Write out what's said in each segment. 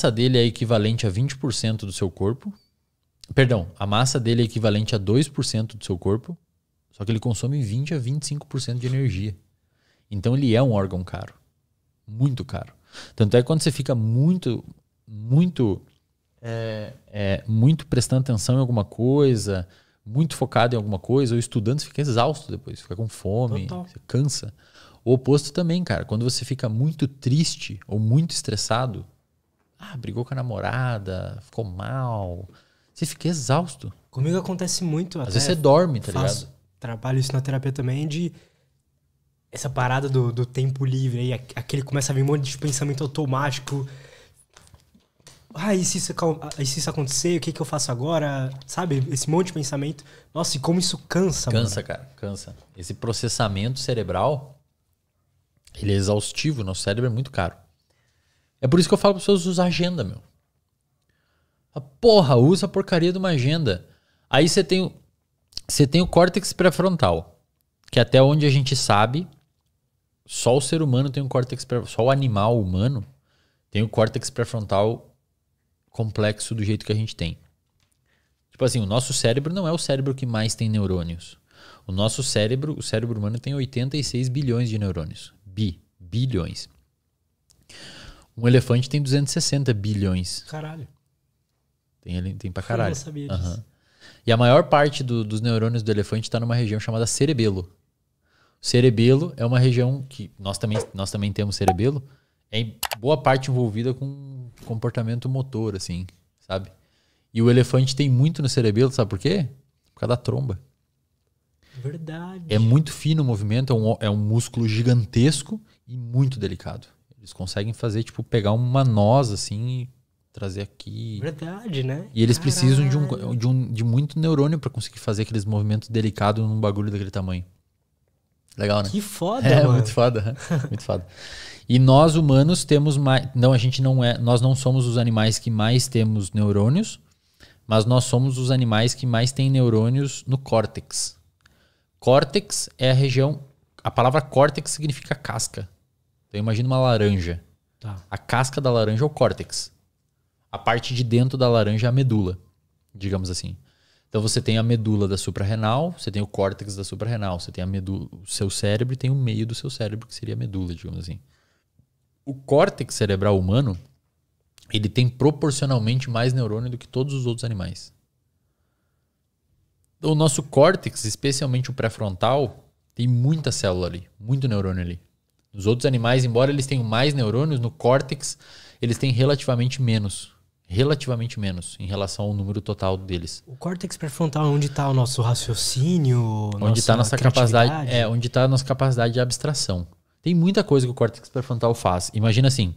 massa dele é equivalente a 20% do seu corpo. Perdão, a massa dele é equivalente a 2% do seu corpo, só que ele consome 20 a 25% de energia. Então ele é um órgão caro. Muito caro. Tanto é que quando você fica muito, muito, é, é, muito prestando atenção em alguma coisa, muito focado em alguma coisa, ou estudando, fica exausto depois, fica com fome, você cansa. O oposto também, cara. Quando você fica muito triste ou muito estressado, ah, brigou com a namorada, ficou mal. Você fica exausto. Comigo acontece muito. Às vezes você dorme, tá faço, ligado? Trabalho isso na terapia também de essa parada do, do tempo livre, aí aquele começa a vir um monte de pensamento automático. Ah, e se isso, ah, e se isso acontecer? O que, que eu faço agora? Sabe? Esse monte de pensamento. Nossa, e como isso cansa, Cansa, mano. cara, cansa. Esse processamento cerebral, ele é exaustivo. Nosso cérebro é muito caro. É por isso que eu falo para pessoas usar agenda, meu. A porra, usa a porcaria de uma agenda. Aí você tem, você tem o córtex pré-frontal, que é até onde a gente sabe, só o ser humano tem um córtex pré só o animal humano tem o córtex pré-frontal complexo do jeito que a gente tem. Tipo assim, o nosso cérebro não é o cérebro que mais tem neurônios. O nosso cérebro, o cérebro humano tem 86 bilhões de neurônios. Bi, bilhões. Um elefante tem 260 bilhões. Caralho. Tem, tem pra caralho. Eu não sabia disso. E a maior parte do, dos neurônios do elefante está numa região chamada cerebelo. O cerebelo é uma região que nós também, nós também temos cerebelo, é em boa parte envolvida com comportamento motor, assim, sabe? E o elefante tem muito no cerebelo, sabe por quê? Por causa da tromba. Verdade. É muito fino o movimento, é um, é um músculo gigantesco e muito delicado. Eles conseguem fazer, tipo, pegar uma noz assim e trazer aqui. Verdade, né? E eles Caralho. precisam de, um, de, um, de muito neurônio para conseguir fazer aqueles movimentos delicados num bagulho daquele tamanho. Legal, né? Que foda, é, mano. muito foda, né? muito foda. E nós humanos temos mais, não, a gente não é, nós não somos os animais que mais temos neurônios, mas nós somos os animais que mais têm neurônios no córtex. Córtex é a região, a palavra córtex significa casca. Então imagina uma laranja. Tá. A casca da laranja é o córtex. A parte de dentro da laranja é a medula, digamos assim. Então você tem a medula da suprarrenal, você tem o córtex da suprarrenal, você tem a medula, o seu cérebro e tem o meio do seu cérebro, que seria a medula, digamos assim. O córtex cerebral humano, ele tem proporcionalmente mais neurônio do que todos os outros animais. O nosso córtex, especialmente o pré-frontal, tem muita célula ali, muito neurônio ali. Nos outros animais, embora eles tenham mais neurônios, no córtex eles têm relativamente menos. Relativamente menos em relação ao número total deles. O córtex pré-frontal é onde está o nosso raciocínio, onde está nossa, nossa capacidade, é onde está a nossa capacidade de abstração. Tem muita coisa que o córtex pré-frontal faz. Imagina assim,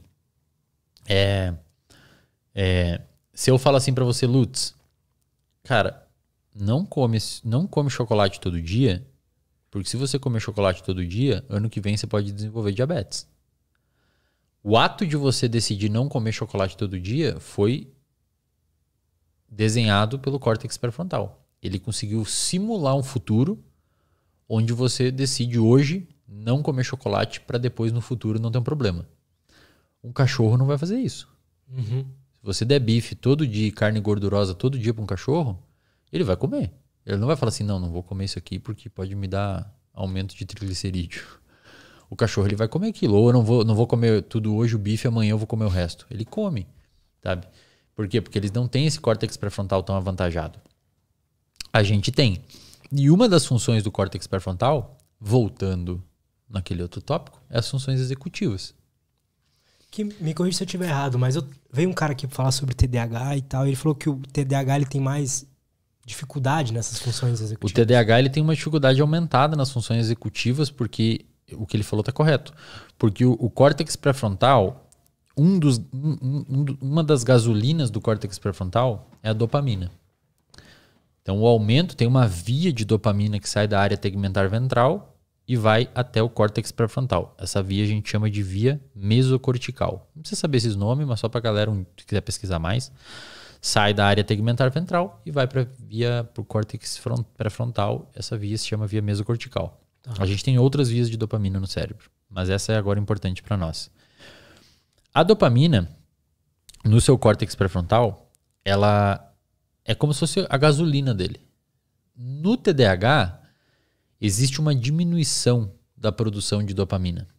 é, é, se eu falo assim para você, Lutz, cara, não come, não come chocolate todo dia porque se você comer chocolate todo dia, ano que vem você pode desenvolver diabetes. O ato de você decidir não comer chocolate todo dia foi desenhado pelo córtex pré-frontal. Ele conseguiu simular um futuro onde você decide hoje não comer chocolate para depois no futuro não ter um problema. Um cachorro não vai fazer isso. Uhum. Se você der bife todo dia, carne gordurosa todo dia para um cachorro, ele vai comer. Ele não vai falar assim, não, não vou comer isso aqui porque pode me dar aumento de triglicerídeo. O cachorro ele vai comer aquilo, ou eu não vou, não vou comer tudo hoje o bife, amanhã eu vou comer o resto. Ele come, sabe? Por quê? Porque eles não têm esse córtex pré-frontal tão avantajado. A gente tem. E uma das funções do córtex pré-frontal, voltando naquele outro tópico, é as funções executivas. Que, me corrija se eu estiver errado, mas eu, veio um cara aqui falar sobre TDAH e tal, e ele falou que o TDAH ele tem mais dificuldade nessas funções executivas. O TDAH ele tem uma dificuldade aumentada nas funções executivas, porque o que ele falou está correto. Porque o, o córtex pré-frontal, um um, um, uma das gasolinas do córtex pré-frontal é a dopamina. Então, o aumento tem uma via de dopamina que sai da área tegmentar ventral e vai até o córtex pré-frontal. Essa via a gente chama de via mesocortical. Não precisa saber esses nomes, mas só para a galera um, que quiser pesquisar mais sai da área tegmentar ventral e vai para via pro o córtex front, pré-frontal. Essa via se chama via mesocortical. Tá. A gente tem outras vias de dopamina no cérebro, mas essa é agora importante para nós. A dopamina no seu córtex pré-frontal, ela é como se fosse a gasolina dele. No TDAH existe uma diminuição da produção de dopamina.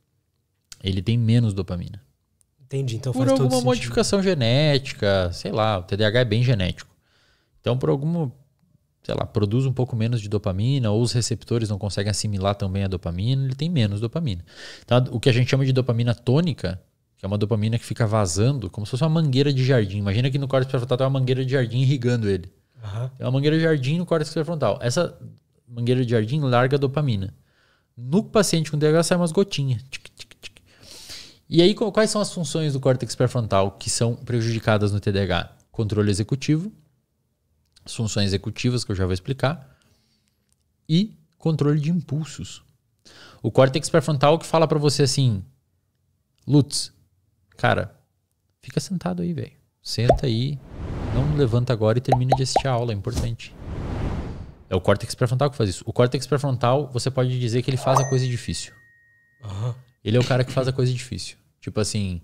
Ele tem menos dopamina. Entendi, então Por alguma modificação sentido. genética, sei lá, o TDAH é bem genético. Então, por algum, sei lá, produz um pouco menos de dopamina, ou os receptores não conseguem assimilar também a dopamina, ele tem menos dopamina. Então, o que a gente chama de dopamina tônica, que é uma dopamina que fica vazando, como se fosse uma mangueira de jardim. Imagina que no córtex pré-frontal tem uma mangueira de jardim irrigando ele. Uhum. É uma mangueira de jardim no córtex pré-frontal. Essa mangueira de jardim larga dopamina. No paciente com TDAH sai umas gotinhas. Tipo, e aí, quais são as funções do córtex pré-frontal que são prejudicadas no TDAH? Controle executivo, as funções executivas que eu já vou explicar, e controle de impulsos. O córtex pré-frontal que fala para você assim, Lutz, cara, fica sentado aí, velho. Senta aí, não levanta agora e termina de assistir a aula, é importante. É o córtex pré-frontal que faz isso. O córtex pré-frontal, você pode dizer que ele faz a coisa difícil. Uhum. Ele é o cara que faz a coisa difícil. Tipo assim,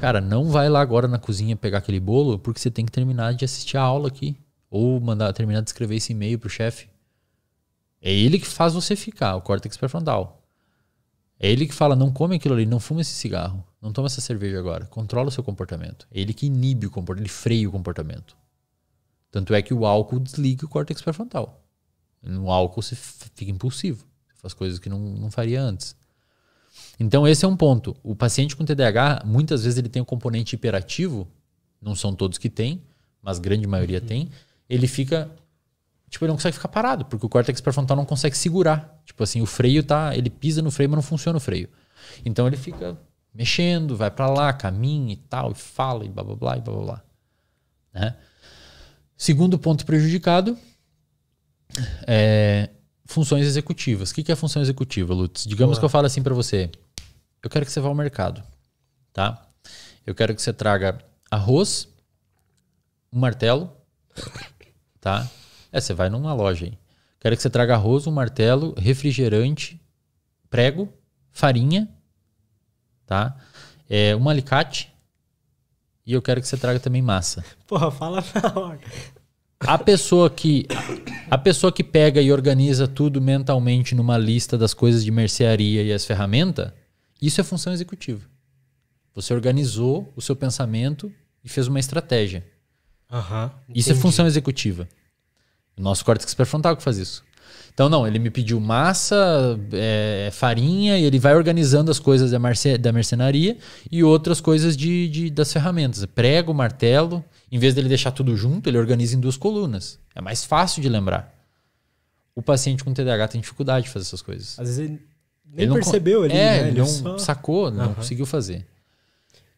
cara, não vai lá agora na cozinha pegar aquele bolo, porque você tem que terminar de assistir a aula aqui. Ou mandar terminar de escrever esse e-mail pro chefe. É ele que faz você ficar, o córtex pré-frontal. É ele que fala, não come aquilo ali, não fuma esse cigarro, não toma essa cerveja agora, controla o seu comportamento. É ele que inibe o comportamento, ele freia o comportamento. Tanto é que o álcool desliga o córtex pré-frontal. No álcool você fica impulsivo, você faz coisas que não, não faria antes. Então, esse é um ponto. O paciente com TDAH, muitas vezes, ele tem um componente hiperativo, não são todos que têm, mas grande maioria uhum. tem. Ele fica. Tipo, ele não consegue ficar parado, porque o córtex pré-frontal não consegue segurar. Tipo assim, o freio tá. Ele pisa no freio, mas não funciona o freio. Então ele fica mexendo, vai para lá, caminha e tal, e fala, e blá blá blá, e blá blá blá. Né? Segundo ponto prejudicado é funções executivas. O que é função executiva, Lutz? Digamos que eu falo assim para você: eu quero que você vá ao mercado, tá? Eu quero que você traga arroz, um martelo, tá? É, você vai numa loja aí. Quero que você traga arroz, um martelo, refrigerante, prego, farinha, tá? É, um alicate. E eu quero que você traga também massa. Porra, fala na hora. A pessoa que a pessoa que pega e organiza tudo mentalmente numa lista das coisas de mercearia e as ferramentas, isso é função executiva. Você organizou o seu pensamento e fez uma estratégia. Uhum, isso é função executiva. O nosso córtex pré-frontal que faz isso. Então, não, ele me pediu massa, é, farinha, e ele vai organizando as coisas da, marce, da mercenaria e outras coisas de, de das ferramentas. Prego, martelo, em vez dele deixar tudo junto, ele organiza em duas colunas. É mais fácil de lembrar. O paciente com TDAH tem dificuldade de fazer essas coisas. Às vezes ele nem ele percebeu, ele, é, né? ele não só... sacou, não uhum. conseguiu fazer.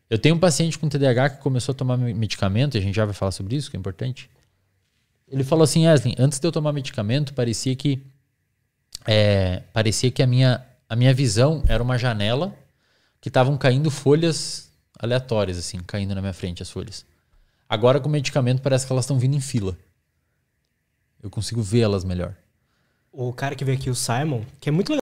Eu tenho um paciente com TDAH que começou a tomar medicamento, e a gente já vai falar sobre isso, que é importante. Ele falou assim, Aslin, antes de eu tomar medicamento, parecia que é, parecia que a minha, a minha visão era uma janela que estavam caindo folhas aleatórias, assim, caindo na minha frente as folhas. Agora com medicamento parece que elas estão vindo em fila. Eu consigo vê-las melhor. O cara que veio aqui, o Simon, que é muito legal